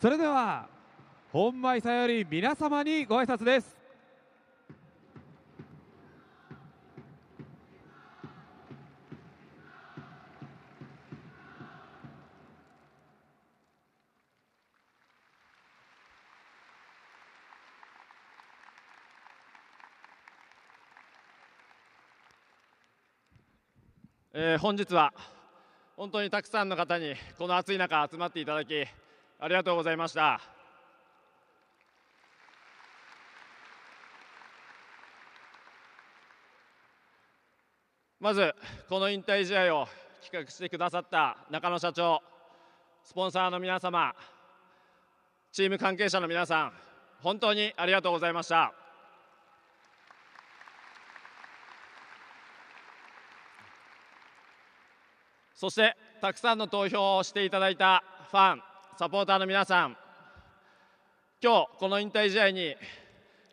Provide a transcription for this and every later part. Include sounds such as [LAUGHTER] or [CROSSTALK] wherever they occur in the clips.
それでは本前さより皆様にご挨拶ですえー、本日は本当にたくさんの方にこの暑い中集まっていただきありがとうございましたまずこの引退試合を企画してくださった中野社長スポンサーの皆様チーム関係者の皆さん本当にありがとうございましたそしてたくさんの投票をしていただいたファンサポーターの皆さん今日この引退試合に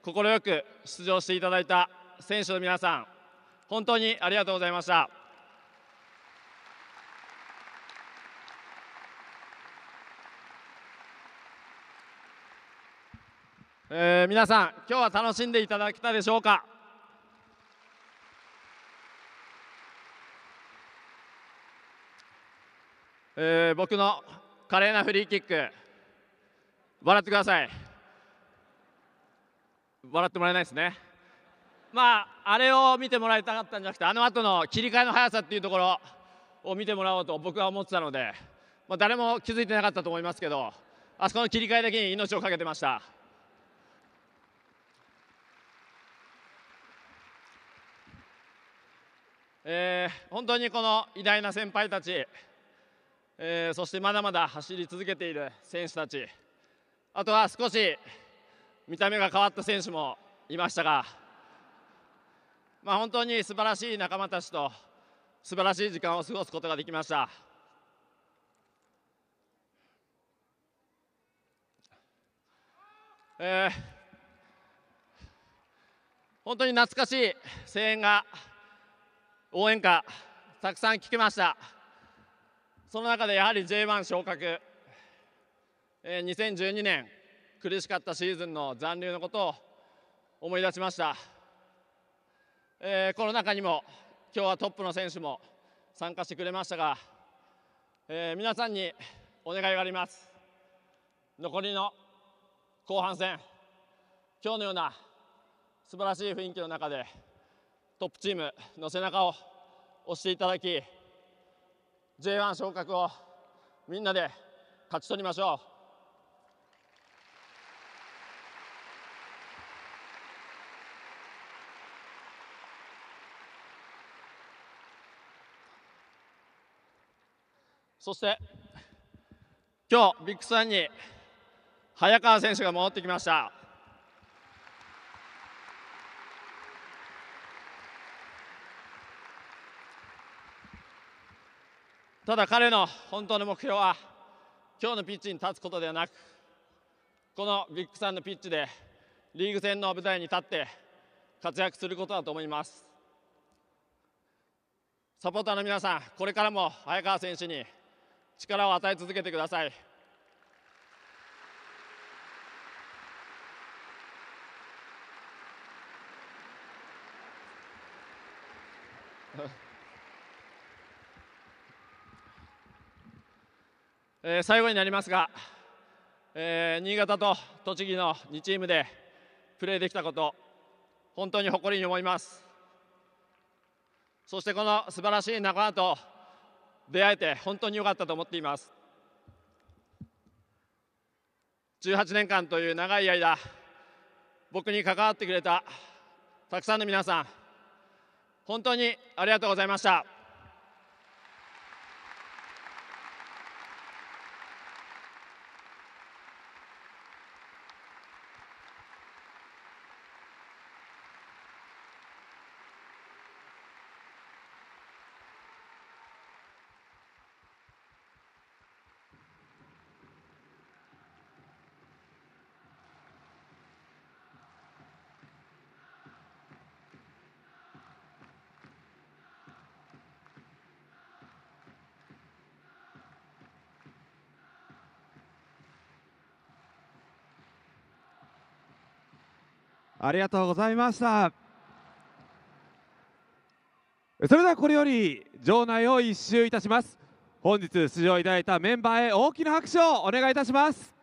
快く出場していただいた選手の皆さん本当にありがとうございましたえ皆さん今日は楽しんでいただけたでしょうかえ僕の華麗なフリーキック笑ってください笑ってもらえないですねまああれを見てもらいたかったんじゃなくてあの後の切り替えの速さっていうところを見てもらおうと僕は思ってたので、まあ、誰も気づいてなかったと思いますけどあそこの切り替えだけに命を懸けてましたえー、本当にこの偉大な先輩たちえー、そしてまだまだ走り続けている選手たちあとは少し見た目が変わった選手もいましたが、まあ、本当に素晴らしい仲間たちと素晴らしい時間を過ごすことができました。えー、本当に懐かしい声援が応援歌たくさん聞けました。その中でやはり J1 昇格、えー、2012年苦しかったシーズンの残留のことを思い出しました、えー、この中にも今日はトップの選手も参加してくれましたが、えー、皆さんにお願いがあります残りの後半戦今日のような素晴らしい雰囲気の中でトップチームの背中を押していただき J1 昇格をみんなで勝ち取りましょう。そして今日ビッグサンに早川選手が戻ってきました。ただ彼の本当の目標は今日のピッチに立つことではなくこのビッグサンのピッチでリーグ戦の舞台に立って活躍することだと思いますサポーターの皆さんこれからも早川選手に力を与え続けてください [LAUGHS] えー、最後になりますが、えー、新潟と栃木の2チームでプレーできたこと本当に誇りに思いますそしてこの素晴らしい仲間と出会えて本当に良かったと思っています18年間という長い間僕に関わってくれたたくさんの皆さん本当にありがとうございました。ありがとうございましたそれではこれより場内を一周いたします本日出場いただいたメンバーへ大きな拍手をお願いいたします